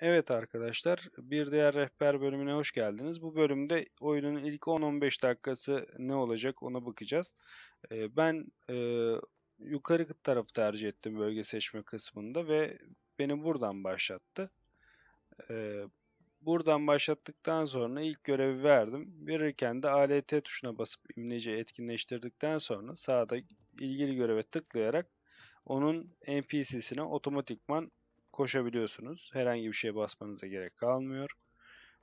Evet arkadaşlar, bir diğer rehber bölümüne hoş geldiniz. Bu bölümde oyunun ilk 10-15 dakikası ne olacak ona bakacağız. Ee, ben e, yukarı tarafı tercih ettim bölge seçme kısmında ve beni buradan başlattı. Ee, buradan başlattıktan sonra ilk görevi verdim. Verirken de ALT tuşuna basıp imleci etkinleştirdikten sonra sağda ilgili göreve tıklayarak onun NPC'sine otomatikman koşabiliyorsunuz. Herhangi bir şeye basmanıza gerek kalmıyor.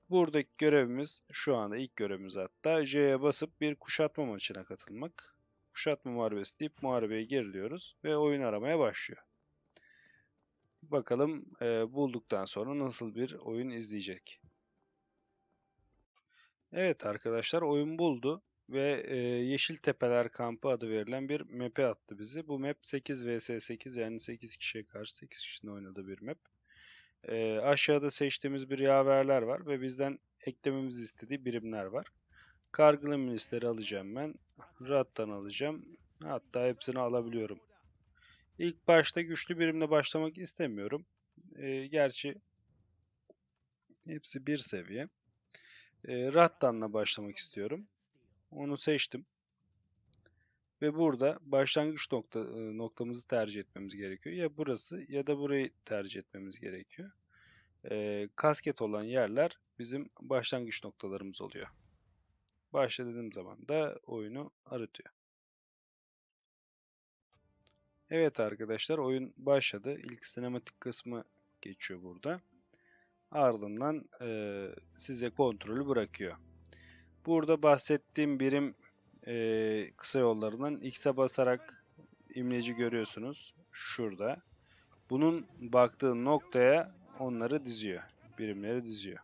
Buradaki görevimiz şu anda ilk görevimiz hatta J'ye basıp bir kuşatma maçına katılmak. Kuşatma muharebesi deyip muharebeye giriliyoruz ve oyun aramaya başlıyor. Bakalım e, bulduktan sonra nasıl bir oyun izleyecek. Evet arkadaşlar oyun buldu ve e, Yeşil Tepeler Kampı adı verilen bir map'e attı bizi. Bu map 8 vs 8 yani 8 kişiye karşı 8 kişinin oynadığı bir map. E, aşağıda seçtiğimiz bir yaverler var ve bizden eklememizi istediği birimler var. Kargılı milisleri alacağım ben. Rattan alacağım. Hatta hepsini alabiliyorum. İlk başta güçlü birimle başlamak istemiyorum. E, gerçi hepsi bir seviye. E, Rattan'la başlamak istiyorum. Onu seçtim. Ve burada başlangıç nokta, e, noktamızı tercih etmemiz gerekiyor. Ya burası ya da burayı tercih etmemiz gerekiyor. E, kasket olan yerler bizim başlangıç noktalarımız oluyor. Başla dediğim zaman da oyunu arıtıyor. Evet arkadaşlar oyun başladı. İlk sinematik kısmı geçiyor burada. Ardından e, size kontrolü bırakıyor. Burada bahsettiğim birim e, kısa yollarından X'e basarak imleci görüyorsunuz. Şurada. Bunun baktığı noktaya onları diziyor. Birimleri diziyor.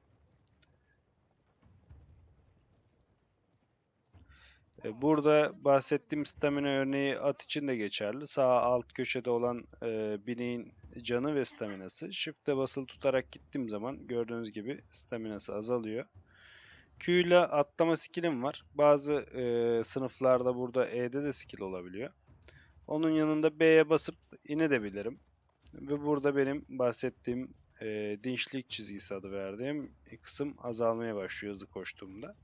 E, burada bahsettiğim stamina örneği at için de geçerli. Sağ alt köşede olan e, bineğin canı ve staminası. Shift'e basılı tutarak gittiğim zaman gördüğünüz gibi staminası azalıyor. Q ile atlama skillim var. Bazı e, sınıflarda burada E'de de skill olabiliyor. Onun yanında B'ye basıp inebilirim. Ve burada benim bahsettiğim e, dinçlik çizgisi adı verdiğim kısım azalmaya başlıyor hızlı koştuğumda.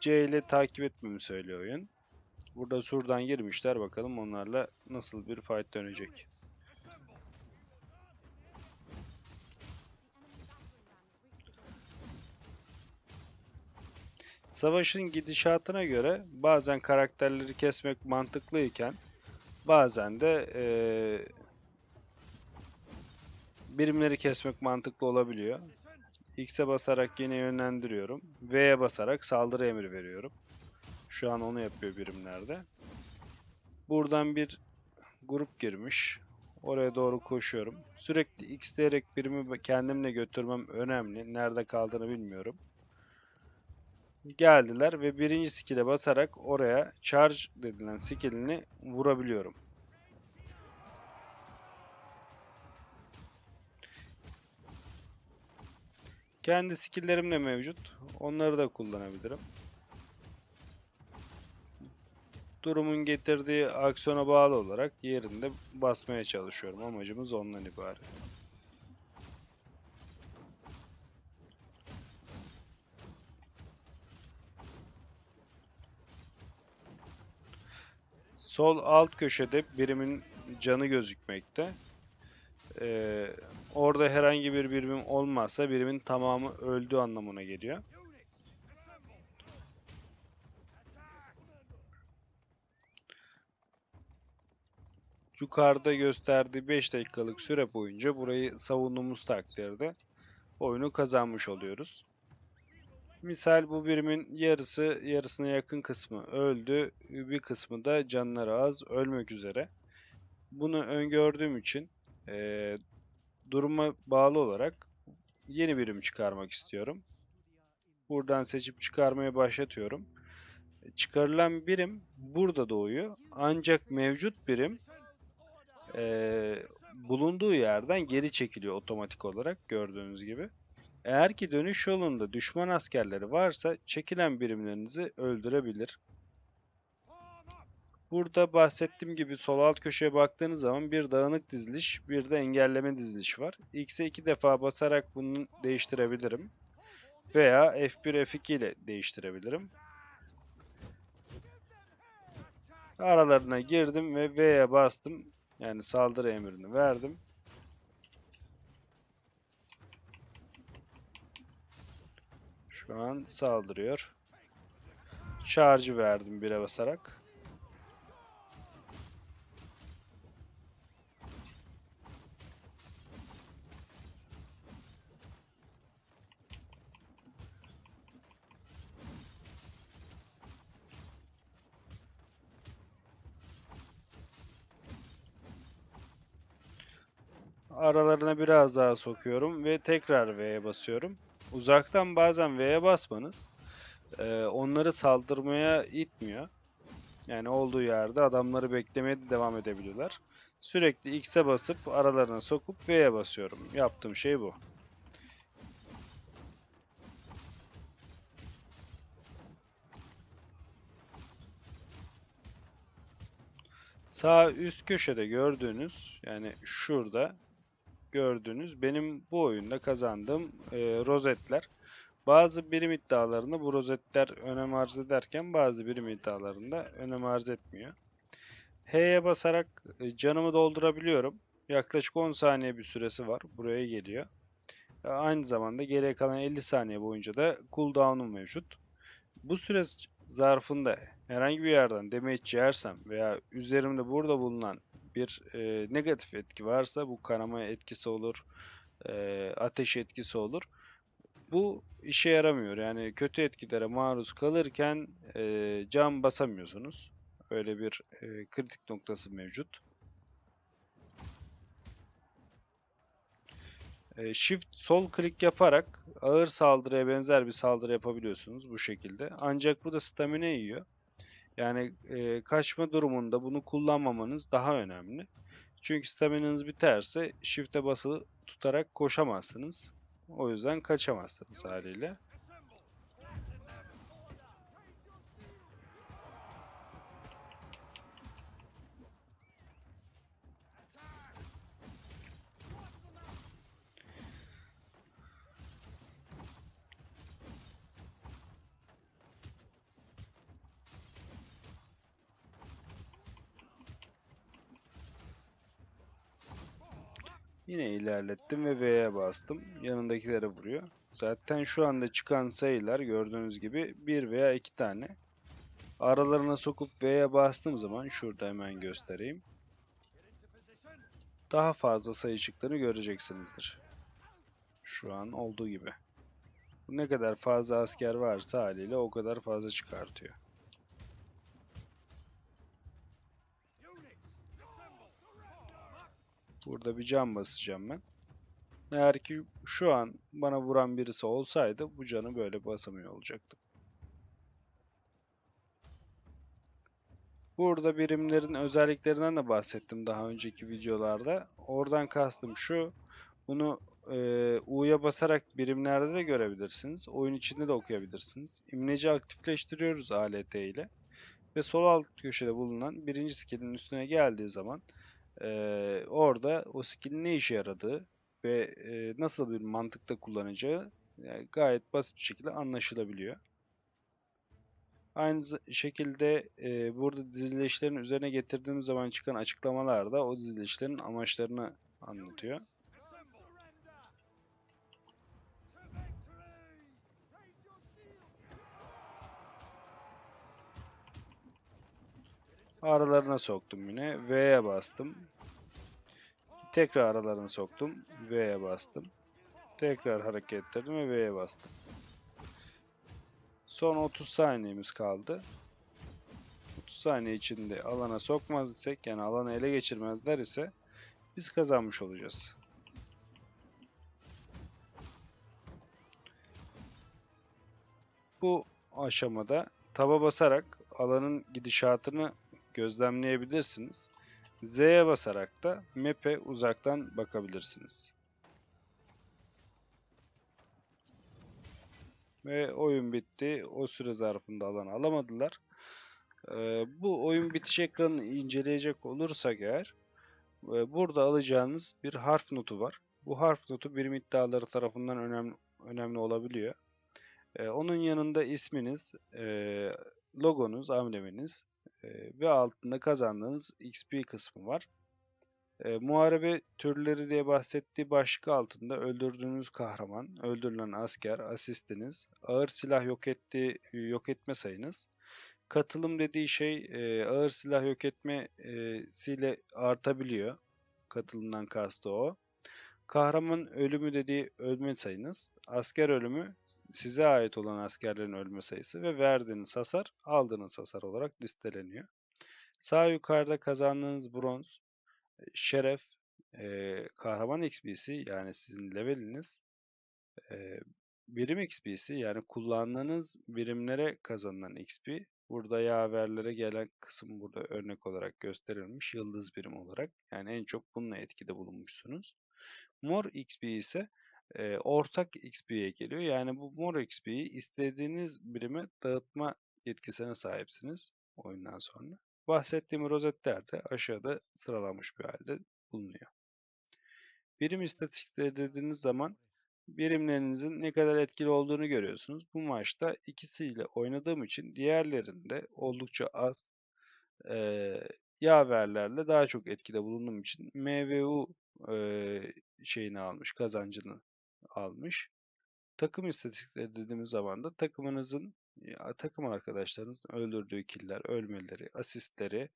C ile takip etmemi söylüyor oyun. Burada surdan girmişler bakalım onlarla nasıl bir fight dönecek. Savaşın gidişatına göre bazen karakterleri kesmek mantıklıyken bazen de e, birimleri kesmek mantıklı olabiliyor. X'e basarak yine yönlendiriyorum. V'ye basarak saldırı emri veriyorum. Şu an onu yapıyor birimlerde. Buradan bir grup girmiş. Oraya doğru koşuyorum. Sürekli X diyerek birimi kendimle götürmem önemli. Nerede kaldığını bilmiyorum geldiler ve birinci skill'e basarak oraya charge dedilen skill'ini vurabiliyorum. Kendi skill'lerim de mevcut. Onları da kullanabilirim. Durumun getirdiği aksiyona bağlı olarak yerinde basmaya çalışıyorum. Amacımız ondan ibaret. Sol alt köşede birimin canı gözükmekte. Ee, orada herhangi bir birim olmazsa birimin tamamı öldüğü anlamına geliyor. Yukarıda gösterdiği 5 dakikalık süre boyunca burayı savunduğumuz takdirde oyunu kazanmış oluyoruz. Misal bu birimin yarısı yarısına yakın kısmı öldü. Bir kısmı da canları az ölmek üzere. Bunu öngördüğüm için e, duruma bağlı olarak yeni birim çıkarmak istiyorum. Buradan seçip çıkarmaya başlatıyorum. Çıkarılan birim burada doğuyor. Ancak mevcut birim e, bulunduğu yerden geri çekiliyor otomatik olarak gördüğünüz gibi. Eğer ki dönüş yolunda düşman askerleri varsa çekilen birimlerinizi öldürebilir. Burada bahsettiğim gibi sol alt köşeye baktığınız zaman bir dağınık diziliş, bir de engelleme diziliş var. X'e iki defa basarak bunu değiştirebilirim. Veya F1, F2 ile değiştirebilirim. Aralarına girdim ve V'ye bastım. Yani saldırı emrini verdim. Şu an saldırıyor. Charge'ı verdim bir'e basarak. aralarına biraz daha sokuyorum ve tekrar V'ye basıyorum uzaktan bazen V'ye basmanız e, onları saldırmaya itmiyor. Yani olduğu yerde adamları beklemeye de devam edebiliyorlar. Sürekli X'e basıp aralarına sokup V'ye basıyorum. Yaptığım şey bu. Sağ üst köşede gördüğünüz yani şurada gördüğünüz benim bu oyunda kazandığım e, rozetler. Bazı birim iddialarında bu rozetler önem arz ederken bazı birim iddialarında önem arz etmiyor. H'ye basarak e, canımı doldurabiliyorum. Yaklaşık 10 saniye bir süresi var. Buraya geliyor. E, aynı zamanda geriye kalan 50 saniye boyunca da cooldown'um mevcut. Bu süre zarfında herhangi bir yerden damage yersem veya üzerimde burada bulunan bir e, negatif etki varsa bu kanama etkisi olur, e, ateş etkisi olur. Bu işe yaramıyor. Yani kötü etkilere maruz kalırken e, cam basamıyorsunuz. Öyle bir e, kritik noktası mevcut. E, shift sol klik yaparak ağır saldırıya benzer bir saldırı yapabiliyorsunuz bu şekilde. Ancak bu da stamina yiyor. Yani e, kaçma durumunda bunu kullanmamanız daha önemli. Çünkü staminanız biterse shift'e basılı tutarak koşamazsınız. O yüzden kaçamazsınız haliyle. Yine ilerlettim ve V'ye bastım. Yanındakilere vuruyor. Zaten şu anda çıkan sayılar gördüğünüz gibi 1 veya 2 tane. Aralarına sokup V'ye bastığım zaman şurada hemen göstereyim. Daha fazla sayı çıktığını göreceksinizdir. Şu an olduğu gibi. Ne kadar fazla asker varsa haliyle o kadar fazla çıkartıyor. Burada bir can basacağım ben. Eğer ki şu an bana vuran birisi olsaydı bu canı böyle basamıyor olacaktım. Burada birimlerin özelliklerinden de bahsettim daha önceki videolarda. Oradan kastım şu. Bunu e, U'ya basarak birimlerde de görebilirsiniz. Oyun içinde de okuyabilirsiniz. İmleci aktifleştiriyoruz ALT ile. Ve sol alt köşede bulunan birinci skill'in üstüne geldiği zaman e, orada o skill'in ne işe yaradığı ve e, nasıl bir mantıkta kullanacağı yani gayet basit bir şekilde anlaşılabiliyor. Aynı şekilde e, burada dizileşlerin üzerine getirdiğim zaman çıkan açıklamalar da o dizileşlerin amaçlarını anlatıyor. Aralarına soktum yine. V'ye bastım. Tekrar aralarına soktum. V'ye bastım. Tekrar hareket ettirdim ve V'ye bastım. Son 30 saniyemiz kaldı. 30 saniye içinde alana sokmaz isek yani alanı ele geçirmezler ise biz kazanmış olacağız. Bu aşamada taba basarak alanın gidişatını gözlemleyebilirsiniz. Z'ye basarak da map'e uzaktan bakabilirsiniz. Ve oyun bitti. O süre zarfında alan alamadılar. Ee, bu oyun bitiş ekranını inceleyecek olursak eğer e, burada alacağınız bir harf notu var. Bu harf notu birim iddiaları tarafından önemli, önemli olabiliyor. Ee, onun yanında isminiz, e, logonuz, ambleminiz, ee, ve altında kazandığınız XP kısmı var. E, muharebe türleri diye bahsettiği başlık altında öldürdüğünüz kahraman, öldürülen asker, asistiniz, ağır silah yok etti yok etme sayınız. Katılım dediği şey e, ağır silah yok etmesiyle artabiliyor. Katılımdan kastı o. Kahraman ölümü dediği ölme sayınız, asker ölümü size ait olan askerlerin ölme sayısı ve verdiğiniz hasar aldığınız hasar olarak listeleniyor. Sağ yukarıda kazandığınız bronz, şeref, e, kahraman XP'si yani sizin leveliniz, e, birim XP'si yani kullandığınız birimlere kazanılan XP. Burada yaverlere gelen kısım burada örnek olarak gösterilmiş yıldız birim olarak. Yani en çok bununla etkide bulunmuşsunuz. Mor XP ise e, ortak XP'ye geliyor. Yani bu mor XP'yi istediğiniz birime dağıtma yetkisine sahipsiniz oyundan sonra. Bahsettiğim rozetler de aşağıda sıralanmış bir halde bulunuyor. Birim istatistikleri dediğiniz zaman birimlerinizin ne kadar etkili olduğunu görüyorsunuz. Bu maçta ikisiyle oynadığım için diğerlerinde oldukça az e, yaverlerle daha çok etkide bulunduğum için MVU e, şeyini almış, kazancını almış. Takım istatistikleri dediğimiz zaman da takımınızın takım arkadaşlarınızın öldürdüğü killer, ölmeleri, asistleri,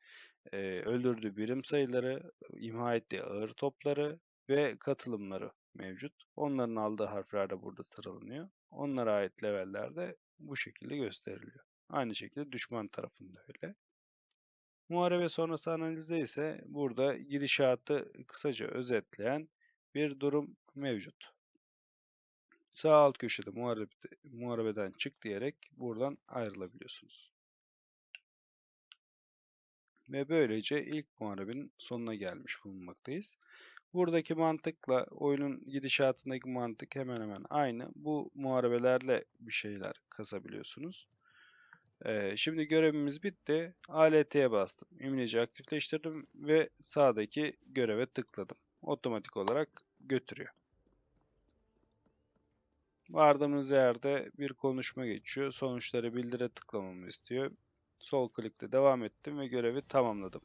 e, öldürdüğü birim sayıları, imha ettiği ağır topları ve katılımları mevcut. Onların aldığı harfler de burada sıralanıyor. Onlara ait leveller de bu şekilde gösteriliyor. Aynı şekilde düşman tarafında öyle. Muharebe sonrası analize ise burada gidişatı kısaca özetleyen bir durum mevcut. Sağ alt köşede muharebe, muharebeden çık diyerek buradan ayrılabiliyorsunuz. Ve böylece ilk muharebenin sonuna gelmiş bulunmaktayız. Buradaki mantıkla oyunun gidişatındaki mantık hemen hemen aynı. Bu muharebelerle bir şeyler kazabiliyorsunuz. Ee, şimdi görevimiz bitti. ALT'ye bastım. İmleci aktifleştirdim ve sağdaki göreve tıkladım otomatik olarak götürüyor. Vardığımız yerde bir konuşma geçiyor. Sonuçları bildire tıklamamı istiyor. Sol klikte devam ettim ve görevi tamamladım.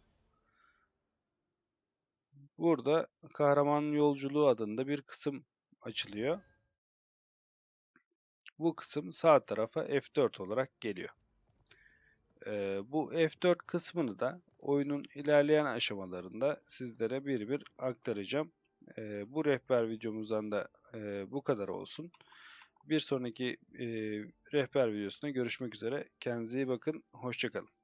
Burada kahraman yolculuğu adında bir kısım açılıyor. Bu kısım sağ tarafa F4 olarak geliyor. Ee, bu F4 kısmını da oyunun ilerleyen aşamalarında sizlere bir bir aktaracağım. E, bu rehber videomuzdan da e, bu kadar olsun. Bir sonraki e, rehber videosunda görüşmek üzere. Kendinize iyi bakın. Hoşçakalın.